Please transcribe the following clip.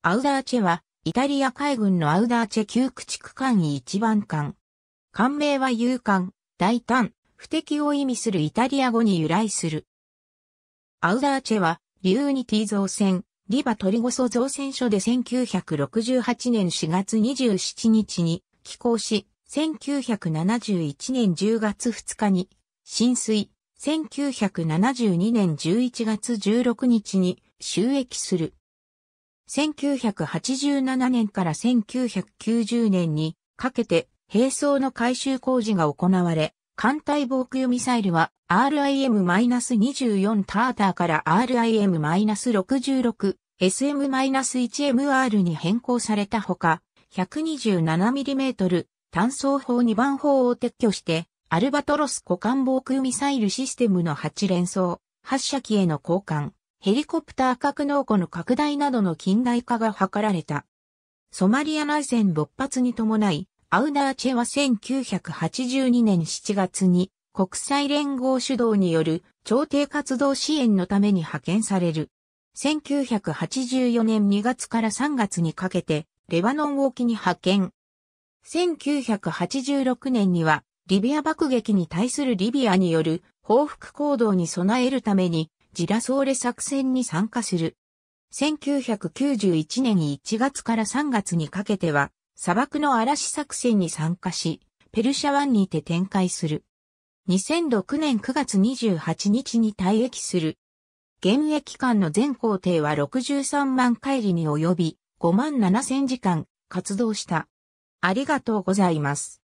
アウダーチェは、イタリア海軍のアウダーチェ旧駆逐艦一番艦。艦名は勇敢、大胆、不敵を意味するイタリア語に由来する。アウダーチェは、リューニティ造船、リバトリゴソ造船所で1968年4月27日に寄港し、1971年10月2日に浸水、1972年11月16日に収益する。1987年から1990年にかけて兵装の改修工事が行われ、艦隊防空ミサイルは RIM-24 ターターから RIM-66 SM-1MR に変更されたほか、127mm 単装砲2番砲を撤去して、アルバトロス股間防空ミサイルシステムの8連装、発射機への交換、ヘリコプター格納庫の拡大などの近代化が図られた。ソマリア内戦勃発に伴い、アウナーチェは1982年7月に国際連合主導による朝廷活動支援のために派遣される。1984年2月から3月にかけてレバノン沖に派遣。1986年にはリビア爆撃に対するリビアによる報復行動に備えるためにジラソーレ作戦に参加する。1991年1月から3月にかけては、砂漠の嵐作戦に参加し、ペルシャ湾にて展開する。2006年9月28日に退役する。現役間の全行程は63万回りに及び、5万7千時間活動した。ありがとうございます。